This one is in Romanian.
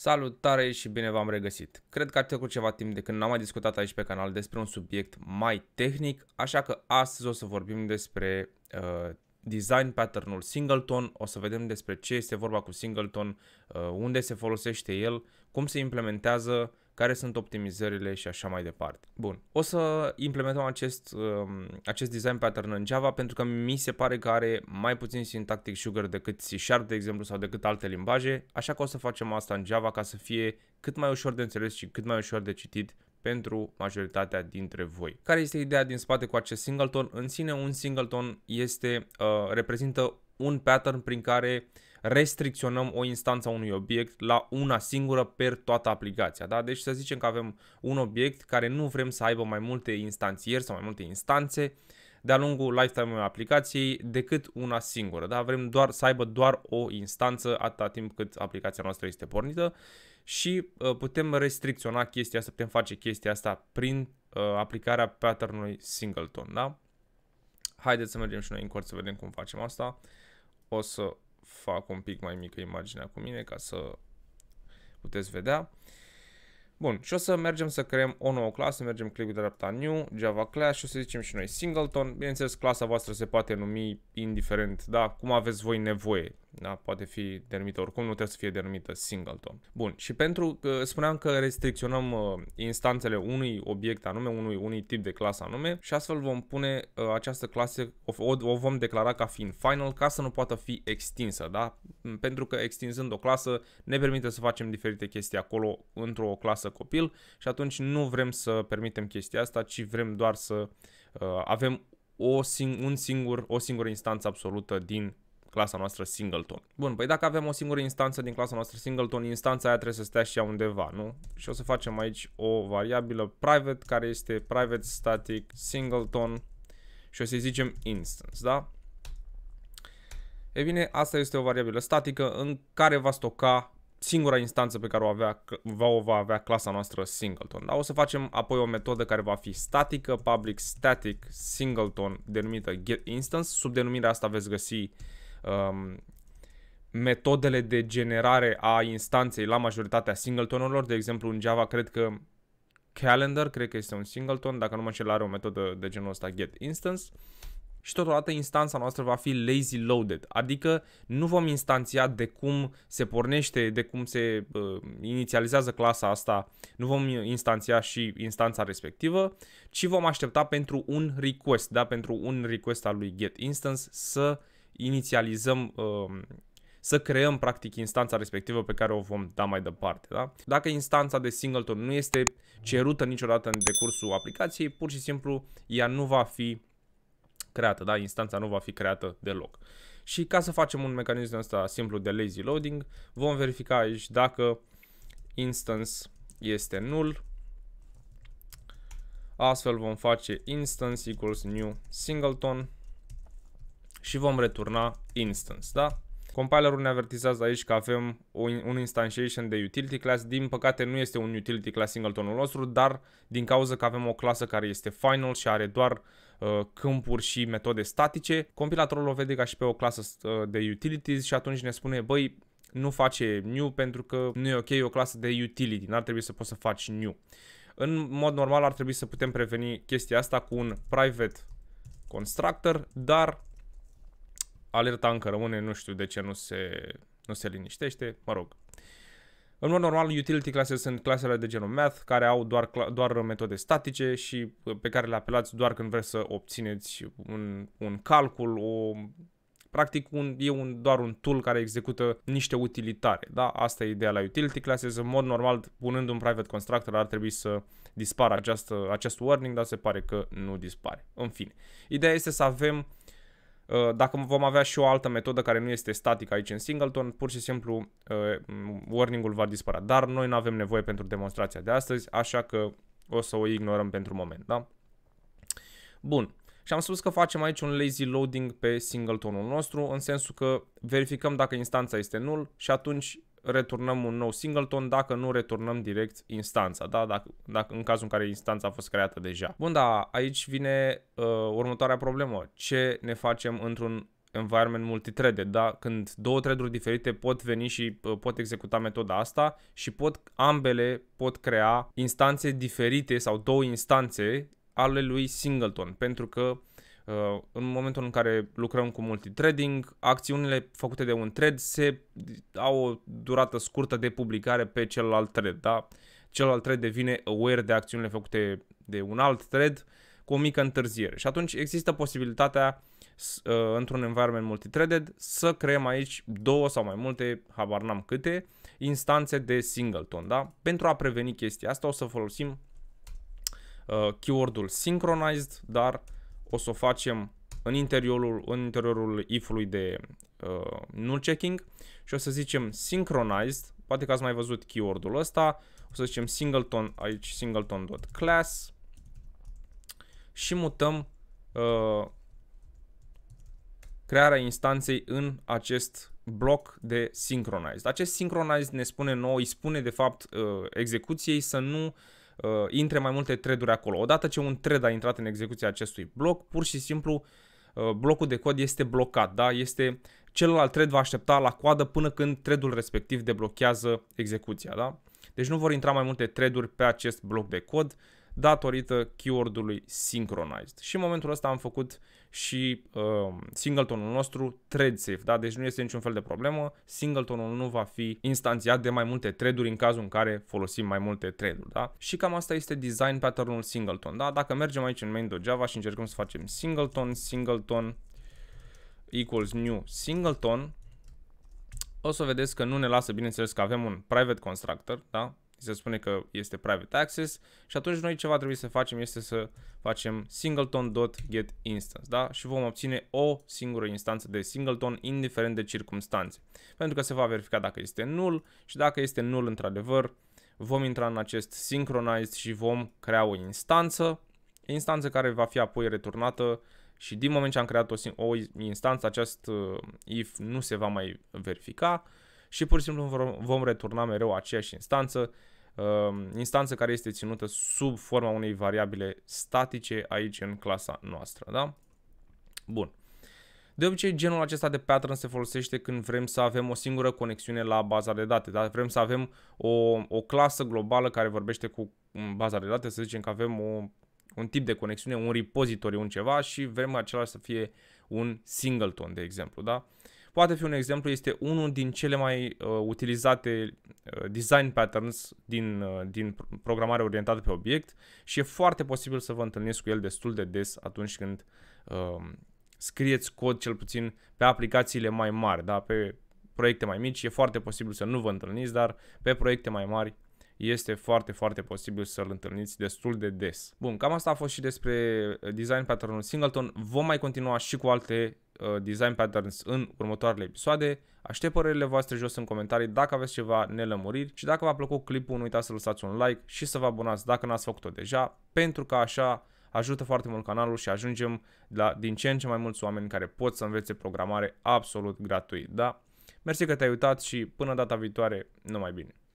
Salutare și bine v-am regăsit! Cred că a trecut ceva timp de când n-am mai discutat aici pe canal despre un subiect mai tehnic, așa că astăzi o să vorbim despre uh, design patternul Singleton, o să vedem despre ce este vorba cu Singleton, uh, unde se folosește el, cum se implementează care sunt optimizările și așa mai departe. Bun, o să implementăm acest, um, acest design pattern în Java pentru că mi se pare că are mai puțin syntactic sugar decât C Sharp, de exemplu, sau decât alte limbaje, așa că o să facem asta în Java ca să fie cât mai ușor de înțeles și cât mai ușor de citit pentru majoritatea dintre voi. Care este ideea din spate cu acest singleton? În sine, un singleton este, uh, reprezintă un pattern prin care uh, restricționăm o instanță a unui obiect la una singură per toată aplicația. Da? Deci să zicem că avem un obiect care nu vrem să aibă mai multe instanțieri sau mai multe instanțe de-a lungul lifetime-ului aplicației decât una singură. Da? Vrem doar să aibă doar o instanță atâta timp cât aplicația noastră este pornită și uh, putem restricționa chestia asta, putem face chestia asta prin uh, aplicarea aplicarea ului singleton. Da? Haideți să mergem și noi în cort să vedem cum facem asta. O să fac un pic mai mică imaginea cu mine ca să puteți vedea. Bun, și o să mergem să creăm o nouă clasă, mergem click de dreapta new, Java class și o să zicem și noi singleton. Bineînțeles, clasa voastră se poate numi indiferent, da, cum aveți voi nevoie. Da? Poate fi denumită oricum, nu trebuie să fie denumită singleton. Bun, și pentru că spuneam că restricționăm uh, instanțele unui obiect anume, unui, unui tip de clasă anume și astfel vom pune uh, această clasă, o, o vom declara ca fiind final ca să nu poată fi extinsă, da? Mm, pentru că extinzând o clasă ne permite să facem diferite chestii acolo într-o clasă copil și atunci nu vrem să permitem chestia asta, ci vrem doar să uh, avem o sing- un singur, o singură instanță absolută din clasa noastră singleton. Bun, păi dacă avem o singură instanță din clasa noastră singleton, instanța aia trebuie să stea și ea undeva, nu? Și o să facem aici o variabilă private care este private static singleton și o să-i zicem instance, da? E bine, asta este o variabilă statică în care va stoca singura instanță pe care o, avea, va, o va avea clasa noastră singleton. Da? O să facem apoi o metodă care va fi statică, public static singleton, denumită getInstance. Sub denumirea asta veți găsi um, metodele de generare a instanței la majoritatea singletonurilor. De exemplu, în Java cred că calendar, cred că este un singleton, dacă nu mă înșel are o metodă de genul ăsta get instance. Și totodată instanța noastră va fi lazy loaded, adică nu vom instanția de cum se pornește, de cum se uh, inițializează clasa asta, nu vom instanția și instanța respectivă, ci vom aștepta pentru un request, da, pentru un request al lui get instance să uh, inițializăm um, să creăm practic instanța respectivă pe care o vom da mai departe. Da? Dacă instanța de singleton nu este cerută niciodată în decursul aplicației, pur și simplu ea nu va fi creată, da? instanța nu va fi creată deloc. Și ca să facem un mecanism ăsta simplu de lazy loading, vom verifica aici dacă instance este null. Astfel vom face instance equals new singleton și vom returna instance, da? Compilerul ne avertizează aici că avem un instantiation de utility class. Din păcate nu este un utility class singletonul nostru, dar din cauza că avem o clasă care este final și are doar uh, câmpuri și metode statice, compilatorul o vede ca și pe o clasă uh, de utilities și atunci ne spune, băi, nu face new pentru că nu e ok e o clasă de utility, n-ar trebui să poți să faci new. În mod normal ar trebui să putem preveni chestia asta cu un private constructor, dar alerta încă rămâne, nu știu de ce nu se, nu se liniștește, mă rog. În mod normal, utility classes sunt clasele de genul math, care au doar, doar metode statice și pe care le apelați doar când vreți să obțineți un, un calcul, o, practic un, e un, doar un tool care execută niște utilitare. Da? Asta e ideea la utility classes. În mod normal, punând un private constructor, ar trebui să dispară această, acest warning, dar se pare că nu dispare. În fine, ideea este să avem Uh, dacă vom avea și o altă metodă care nu este statică aici în Singleton, pur și simplu uh, warning-ul va dispărea. Dar noi nu avem nevoie pentru demonstrația de astăzi, așa că o să o ignorăm pentru moment, da? Bun. Și am spus că facem aici un lazy loading pe singletonul nostru, în sensul că verificăm dacă instanța este null și atunci returnăm un nou singleton dacă nu returnăm direct instanța, da? dacă, dacă, în cazul în care instanța a fost creată deja. Bun, da, aici vine uh, următoarea problemă. Ce ne facem într-un environment multithreaded, da? când două thread-uri diferite pot veni și uh, pot executa metoda asta și pot ambele pot crea instanțe diferite sau două instanțe ale lui Singleton, pentru că Uh, în momentul în care lucrăm cu multitrading, acțiunile făcute de un trade se au o durată scurtă de publicare pe celălalt trade, da? Celălalt trade devine aware de acțiunile făcute de un alt trade cu o mică întârziere. Și atunci există posibilitatea uh, într-un environment multitraded să creăm aici două sau mai multe, habar n-am câte, instanțe de singleton, da? Pentru a preveni chestia asta o să folosim uh, keyword-ul synchronized, dar uh, o să o facem în interiorul, în interiorul if-ului de uh, null checking și o să zicem synchronized, poate că ați mai văzut keyword-ul ăsta, o să zicem singleton, aici singleton.class și mutăm uh, crearea instanței în acest bloc de synchronized. Acest synchronized ne spune nou, îi spune de fapt uh, execuției să nu uh, uh, intre mai multe treduri acolo. Odată ce un thread a intrat în execuția acestui bloc, pur și simplu uh, blocul de cod este blocat, da? Este celălalt thread va aștepta la coadă până când threadul respectiv deblochează execuția, da? Deci nu vor intra mai multe threaduri pe acest bloc de cod datorită keyword-ului synchronized. Și în momentul ăsta am făcut și uh, singletonul nostru thread safe, da? deci nu este niciun fel de problemă, singletonul nu va fi instanțiat de mai multe threaduri uri în cazul în care folosim mai multe threaduri, uri Da? Și cam asta este design pattern-ul singleton. Da? Dacă mergem aici în main Java și încercăm să facem singleton, singleton equals new singleton, o să vedeți că nu ne lasă, bineînțeles, că avem un private constructor, da? se spune că este private access și atunci noi ce va trebui să facem este să facem singleton.getInstance da? și vom obține o singură instanță de singleton indiferent de circumstanțe pentru că se va verifica dacă este null și dacă este null într-adevăr vom intra în acest synchronized și vom crea o instanță instanță care va fi apoi returnată și din moment ce am creat o, o instanță, acest uh, if nu se va mai verifica și pur și simplu vom returna mereu aceeași instanță, um, instanță care este ținută sub forma unei variabile statice aici în clasa noastră, da? Bun. De obicei, genul acesta de pattern se folosește când vrem să avem o singură conexiune la baza de date, dar vrem să avem o, o clasă globală care vorbește cu baza de date, să zicem că avem o, un tip de conexiune, un repository, un ceva și vrem același să fie un singleton, de exemplu, da? poate fi un exemplu, este unul din cele mai uh, utilizate uh, design patterns din, uh, din programare orientată pe obiect și e foarte posibil să vă întâlniți cu el destul de des atunci când uh, scrieți cod cel puțin pe aplicațiile mai mari, da? pe proiecte mai mici e foarte posibil să nu vă întâlniți, dar pe proiecte mai mari este foarte, foarte posibil să-l întâlniți destul de des. Bun, cam asta a fost și despre uh, design patternul Singleton. Vom mai continua și cu alte Uh, design patterns în următoarele episoade. Aștept părerile voastre jos în comentarii dacă aveți ceva nelămuriri și dacă v-a plăcut clipul nu uitați să lăsați un like și să vă abonați dacă n-ați făcut-o deja pentru că așa ajută foarte mult canalul și ajungem la din ce în ce mai mulți oameni care pot să învețe programare absolut gratuit, da? Mersi că te-ai uitat și până data viitoare, numai bine!